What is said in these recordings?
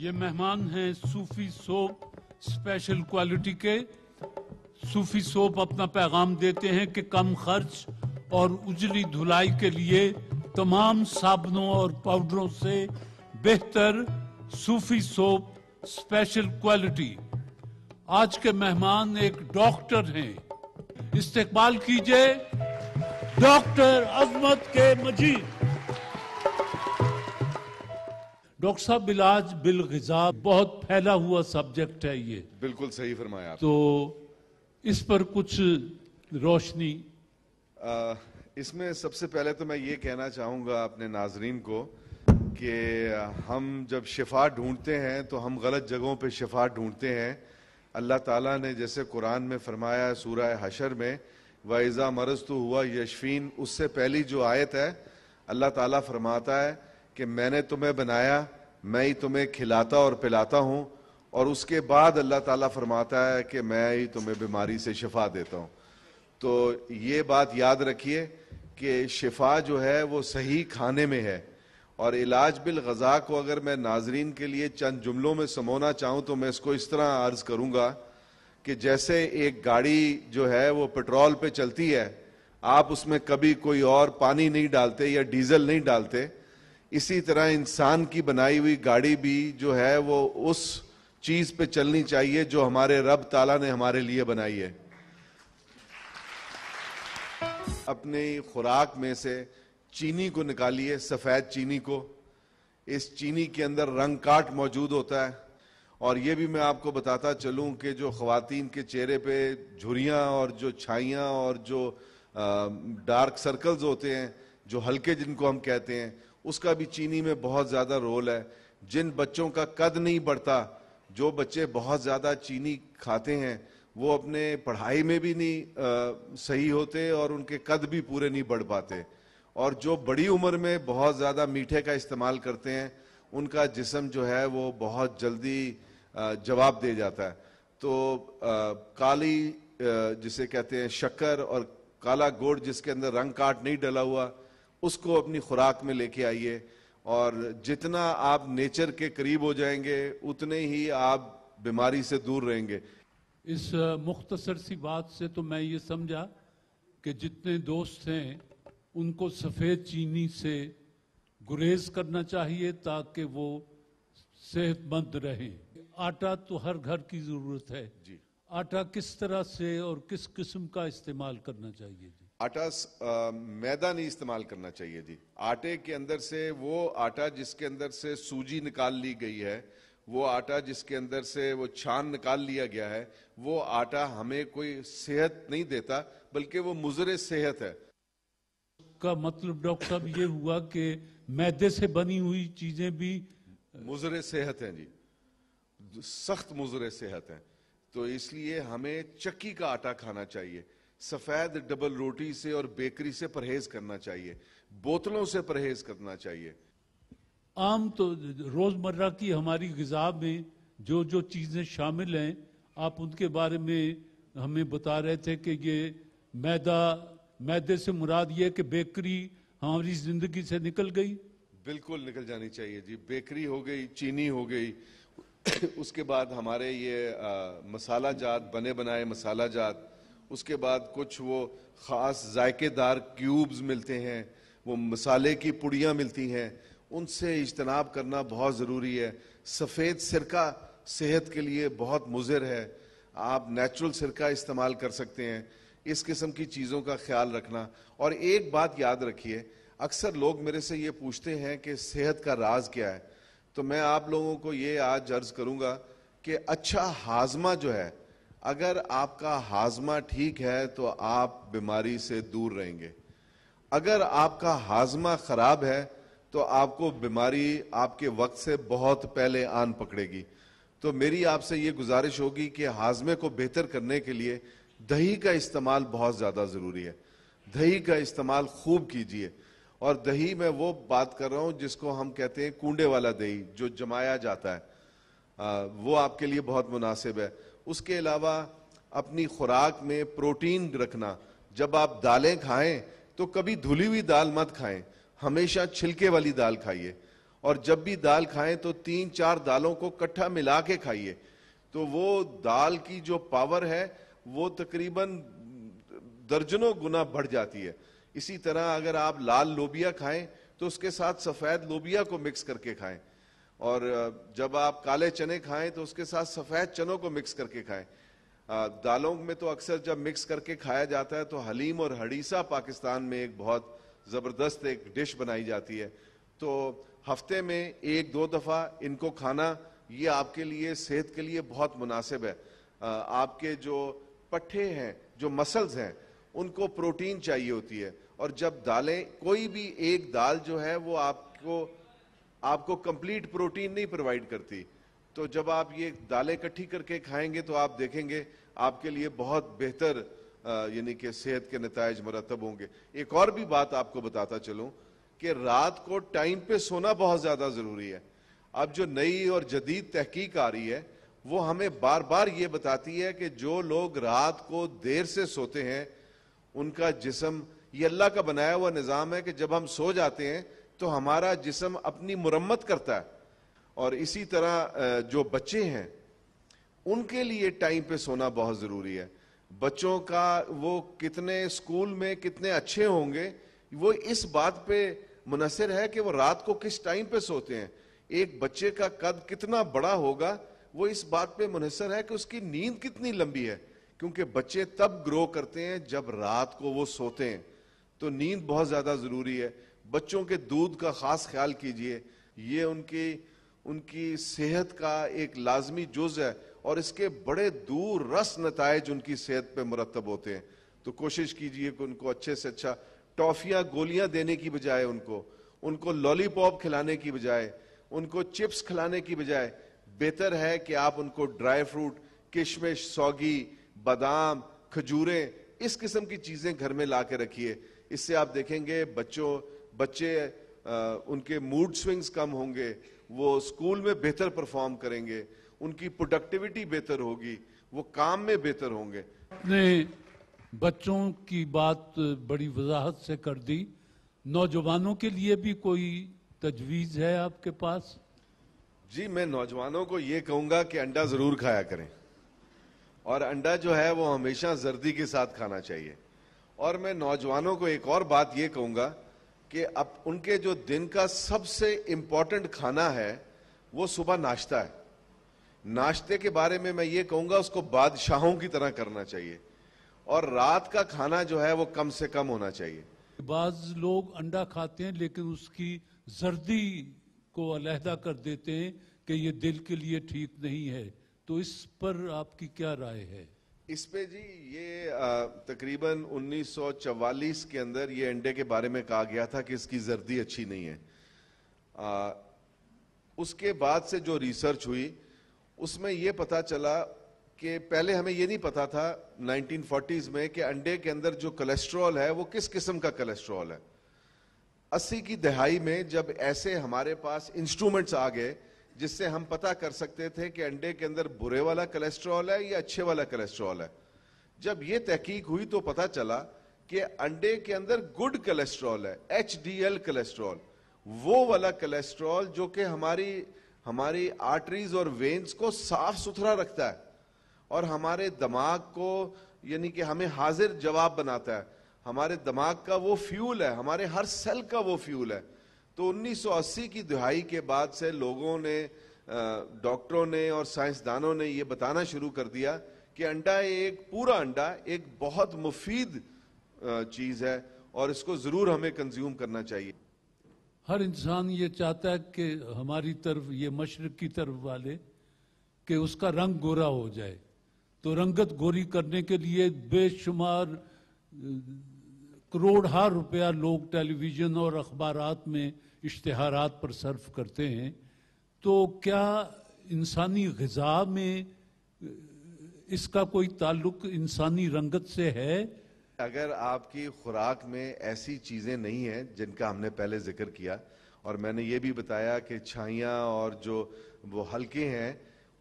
ये मेहमान हैं सूफी सोप स्पेशल क्वालिटी के सूफी सोप अपना पैगाम देते हैं कि कम खर्च और उजली धुलाई के लिए तमाम साबुनों और पाउडरों से बेहतर सूफी सोप स्पेशल क्वालिटी आज के मेहमान एक डॉक्टर हैं इस्तेकबाल कीजिए डॉक्टर अजमत के मजीद डॉक्टर साहब इलाज बिल गजा बहुत फैला हुआ सब्जेक्ट है ये बिल्कुल सही फरमाया तो इस पर कुछ रोशनी इसमें सबसे पहले तो मैं ये कहना चाहूँगा अपने नाजरीन को कि हम जब शिफा ढूंढते हैं तो हम गलत जगहों पे शिफा ढूंढते हैं अल्लाह ताला ने जैसे कुरान में फरमाया सूरह हशर में वाइज़ा मरज तो हुआ यशफीन उससे पहली जो आयत है अल्लाह ताला फरमाता है कि मैंने तुम्हें बनाया मैं ही तुम्हें खिलाता और पिलाता हूं और उसके बाद अल्लाह ताला फरमाता है कि मैं ही तुम्हें बीमारी से शिफा देता हूं तो ये बात याद रखिए कि शिफा जो है वो सही खाने में है और इलाज बिल गज़ा को अगर मैं नाजरीन के लिए चंद जुमलों में समोना चाहूँ तो मैं इसको इस तरह अर्ज करूँगा कि जैसे एक गाड़ी जो है वो पेट्रोल पे चलती है आप उसमें कभी कोई और पानी नहीं डालते या डीजल नहीं डालते इसी तरह इंसान की बनाई हुई गाड़ी भी जो है वो उस चीज पे चलनी चाहिए जो हमारे रब ताला ने हमारे लिए बनाई है अपने खुराक में से चीनी को निकालिए सफेद चीनी को इस चीनी के अंदर रंग काट मौजूद होता है और ये भी मैं आपको बताता चलूं कि जो खातन के चेहरे पे झुरियां और जो छाइयां और जो डार्क सर्कल्स होते हैं जो हल्के जिनको हम कहते हैं उसका भी चीनी में बहुत ज़्यादा रोल है जिन बच्चों का कद नहीं बढ़ता जो बच्चे बहुत ज़्यादा चीनी खाते हैं वो अपने पढ़ाई में भी नहीं आ, सही होते और उनके कद भी पूरे नहीं बढ़ पाते और जो बड़ी उम्र में बहुत ज़्यादा मीठे का इस्तेमाल करते हैं उनका जिसम जो है वो बहुत जल्दी जवाब दे जाता है तो आ, काली जिसे कहते हैं शक्कर और काला गोड़ जिसके अंदर रंग काट नहीं डला हुआ उसको अपनी खुराक में लेके आइए और जितना आप नेचर के करीब हो जाएंगे उतने ही आप बीमारी से दूर रहेंगे इस मुख्तसर सी बात से तो मैं ये समझा कि जितने दोस्त हैं उनको सफ़ेद चीनी से गुरेज करना चाहिए ताकि वो सेहतमंद रहें आटा तो हर घर की ज़रूरत है जी आटा किस तरह से और किस किस्म का इस्तेमाल करना चाहिए आटा मैदा नहीं इस्तेमाल करना चाहिए जी आटे के अंदर से वो आटा जिसके अंदर से सूजी निकाल ली गई है वो आटा जिसके अंदर से वो छान निकाल लिया गया है वो आटा हमें कोई सेहत नहीं देता बल्कि वो मुजर सेहत है का मतलब डॉक्टर साहब ये हुआ कि मैदे से बनी हुई चीजें भी मुजर सेहत हैं जी सख्त मुजर सेहत हैं तो इसलिए हमें चक्की का आटा खाना चाहिए सफेद डबल रोटी से और बेकरी से परहेज करना चाहिए बोतलों से परहेज करना चाहिए आम तो रोजमर्रा की हमारी गजा में जो जो चीजें शामिल हैं आप उनके बारे में हमें बता रहे थे कि ये मैदा मैदे से मुराद ये कि बेकरी हमारी जिंदगी से निकल गई बिल्कुल निकल जानी चाहिए जी बेकरी हो गई चीनी हो गई उसके बाद हमारे ये आ, मसाला जात बने बनाए मसाला जात उसके बाद कुछ वो ख़ास जायकेदार क्यूब्स मिलते हैं वो मसाले की पुड़ियाँ मिलती हैं उनसे इजतनाब करना बहुत ज़रूरी है सफ़ेद सिरका सेहत के लिए बहुत मुजर है आप नेचुरल सिरका इस्तेमाल कर सकते हैं इस किस्म की चीज़ों का ख्याल रखना और एक बात याद रखिए अक्सर लोग मेरे से ये पूछते हैं कि सेहत का राज क्या है तो मैं आप लोगों को ये आज अर्ज़ करूँगा कि अच्छा हाजमा जो है अगर आपका हाजमा ठीक है तो आप बीमारी से दूर रहेंगे अगर आपका हाजमा खराब है तो आपको बीमारी आपके वक्त से बहुत पहले आन पकड़ेगी तो मेरी आपसे ये गुजारिश होगी कि हाजमे को बेहतर करने के लिए दही का इस्तेमाल बहुत ज़्यादा ज़रूरी है दही का इस्तेमाल खूब कीजिए और दही में वो बात कर रहा हूँ जिसको हम कहते हैं कूडे वाला दही जो जमाया जाता है वो आपके लिए बहुत मुनासिब है उसके अलावा अपनी खुराक में प्रोटीन रखना जब आप दालें खाएं तो कभी धुली हुई दाल मत खाएं हमेशा छिलके वाली दाल खाइए और जब भी दाल खाएं तो तीन चार दालों को कट्ठा मिला के खाइए तो वो दाल की जो पावर है वो तकरीबन दर्जनों गुना बढ़ जाती है इसी तरह अगर आप लाल लोबिया खाएं तो उसके साथ सफेद लोबिया को मिक्स करके खाएं और जब आप काले चने खाएं तो उसके साथ सफेद चनों को मिक्स करके खाएं दालों में तो अक्सर जब मिक्स करके खाया जाता है तो हलीम और हडीसा पाकिस्तान में एक बहुत ज़बरदस्त एक डिश बनाई जाती है तो हफ्ते में एक दो दफ़ा इनको खाना ये आपके लिए सेहत के लिए बहुत मुनासिब है आपके जो पट्ठे हैं जो मसल्स हैं उनको प्रोटीन चाहिए होती है और जब दालें कोई भी एक दाल जो है वो आपको आपको कंप्लीट प्रोटीन नहीं प्रोवाइड करती तो जब आप ये दालें इकट्ठी करके खाएंगे तो आप देखेंगे आपके लिए बहुत बेहतर यानी कि सेहत के नतज मरतब होंगे एक और भी बात आपको बताता चलू कि रात को टाइम पे सोना बहुत ज़्यादा ज़रूरी है अब जो नई और जदीद तहकीक आ रही है वो हमें बार बार ये बताती है कि जो लोग रात को देर से सोते हैं उनका जिसम ये अल्लाह का बनाया हुआ निज़ाम है कि जब हम सो जाते हैं तो हमारा जिसम अपनी मुरम्मत करता है और इसी तरह जो बच्चे हैं उनके लिए टाइम पे सोना बहुत ज़रूरी है बच्चों का वो कितने स्कूल में कितने अच्छे होंगे वो इस बात पे मुनसर है कि वो रात को किस टाइम पे सोते हैं एक बच्चे का कद कितना बड़ा होगा वो इस बात पे मुनसर है कि उसकी नींद कितनी लंबी है क्योंकि बच्चे तब ग्रो करते हैं जब रात को वो सोते हैं तो नींद बहुत ज़्यादा ज़रूरी है बच्चों के दूध का खास ख्याल कीजिए ये उनकी उनकी सेहत का एक लाजमी जुज है और इसके बड़े दूर रस नतज उनकी सेहत पे मुरतब होते हैं तो कोशिश कीजिए कि उनको अच्छे से अच्छा टॉफियाँ गोलियां देने की बजाय उनको उनको लॉलीपॉप खिलाने की बजाय उनको चिप्स खिलाने की बजाय बेहतर है कि आप उनको ड्राई फ्रूट किशमिश सौगी बादाम खजूरें इस किस्म की चीज़ें घर में ला के रखिए इससे आप देखेंगे बच्चों बच्चे उनके मूड स्विंग्स कम होंगे वो स्कूल में बेहतर परफॉर्म करेंगे उनकी प्रोडक्टिविटी बेहतर होगी वो काम में बेहतर होंगे ने बच्चों की बात बड़ी वजाहत से कर दी नौजवानों के लिए भी कोई तजवीज है आपके पास जी मैं नौजवानों को ये कहूंगा कि अंडा जरूर खाया करें और अंडा जो है वो हमेशा जर्दी के साथ खाना चाहिए और मैं नौजवानों को एक और बात ये कहूंगा कि अब उनके जो दिन का सबसे इम्पोर्टेंट खाना है वो सुबह नाश्ता है नाश्ते के बारे में मैं ये कहूंगा उसको बादशाहों की तरह करना चाहिए और रात का खाना जो है वो कम से कम होना चाहिए बाज लोग अंडा खाते हैं लेकिन उसकी जर्दी को अलहदा कर देते हैं कि ये दिल के लिए ठीक नहीं है तो इस पर आपकी क्या राय है इस पे जी ये तकरीबन 1944 के अंदर ये अंडे के बारे में कहा गया था कि इसकी जर्दी अच्छी नहीं है आ, उसके बाद से जो रिसर्च हुई उसमें ये पता चला कि पहले हमें ये नहीं पता था 1940s में कि अंडे के अंदर जो कोलेस्ट्रॉल है वो किस किस्म का कोलेस्ट्रॉल है अस्सी की दहाई में जब ऐसे हमारे पास इंस्ट्रूमेंट्स आ गए जिससे हम पता कर सकते थे कि अंडे के अंदर बुरे वाला कोलेस्ट्रॉल है या अच्छे वाला कोलेस्ट्रॉल है जब ये तहकीक हुई तो पता चला कि अंडे के अंदर गुड कोलेस्ट्रॉल है एच कोलेस्ट्रॉल वो वाला कोलेस्ट्रॉल जो कि हमारी हमारी आर्टरीज और वेन्स को साफ सुथरा रखता है और हमारे दिमाग को यानी कि हमें हाजिर जवाब बनाता है हमारे दिमाग का वो फ्यूल है हमारे हर सेल का वो फ्यूल है तो 1980 की दुहाई के बाद से लोगों ने डॉक्टरों ने और साइंसदानों ने यह बताना शुरू कर दिया कि अंडा एक पूरा अंडा एक बहुत मुफीद चीज़ है और इसको ज़रूर हमें कंज्यूम करना चाहिए हर इंसान ये चाहता है कि हमारी तरफ ये मशरक की तरफ वाले कि उसका रंग गोरा हो जाए तो रंगत गोरी करने के लिए बेशुमार करोड़ा रुपया लोग टेलीविज़न और अखबार में इश्तहार पर सर्फ करते हैं तो क्या इंसानी गजा में इसका कोई ताल्लुक इंसानी रंगत से है अगर आपकी खुराक में ऐसी चीज़ें नहीं है जिनका हमने पहले जिक्र किया और मैंने ये भी बताया कि छाइयाँ और जो वो हल्के हैं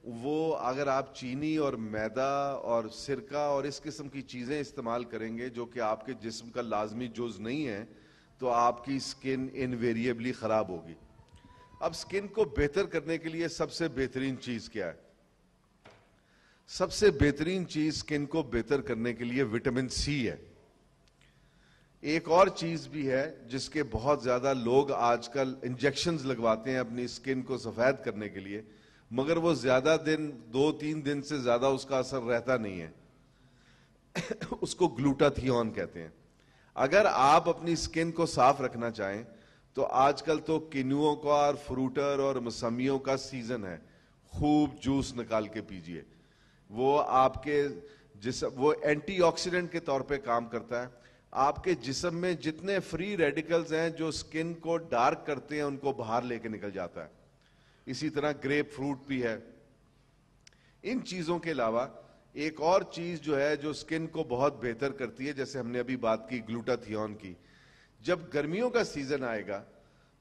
वो अगर आप चीनी और मैदा और सिरका और इस किस्म की चीज़ें इस्तेमाल करेंगे जो कि आपके जिस्म का लाजमी जुज नहीं है तो आपकी स्किन इनवेरिएबली ख़राब होगी अब स्किन को बेहतर करने के लिए सबसे बेहतरीन चीज़ क्या है सबसे बेहतरीन चीज़ स्किन को बेहतर करने के लिए विटामिन सी है एक और चीज भी है जिसके बहुत ज्यादा लोग आजकल इंजेक्शन लगवाते हैं अपनी स्किन को सफेद करने के लिए मगर वो ज्यादा दिन दो तीन दिन से ज्यादा उसका असर रहता नहीं है उसको ग्लूटाथियन कहते हैं अगर आप अपनी स्किन को साफ रखना चाहें तो आजकल तो किनुओं का और फ्रूटर और मौसमियों का सीजन है खूब जूस निकाल के पीजिए वो आपके जिस वो एंटीऑक्सीडेंट के तौर पे काम करता है आपके जिसम में जितने फ्री रेडिकल्स हैं जो स्किन को डार्क करते हैं उनको बाहर लेके निकल जाता है इसी तरह ग्रेप फ्रूट भी है इन चीजों के अलावा एक और चीज जो है जो स्किन को बहुत बेहतर करती है जैसे हमने अभी बात की ग्लूटाथियन की जब गर्मियों का सीजन आएगा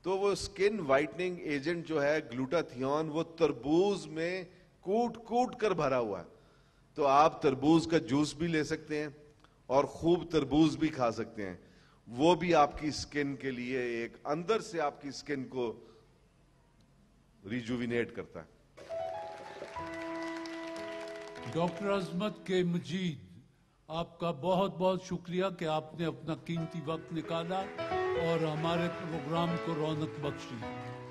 तो वो स्किन वाइटनिंग एजेंट जो है ग्लूटाथियन वो तरबूज में कूट कूट कर भरा हुआ है तो आप तरबूज का जूस भी ले सकते हैं और खूब तरबूज भी खा सकते हैं वो भी आपकी स्किन के लिए एक अंदर से आपकी स्किन को रिजुविनेट करता है डॉक्टर अजमत के मजीद आपका बहुत बहुत शुक्रिया कि आपने अपना कीमती वक्त निकाला और हमारे प्रोग्राम को रौनक बख्शी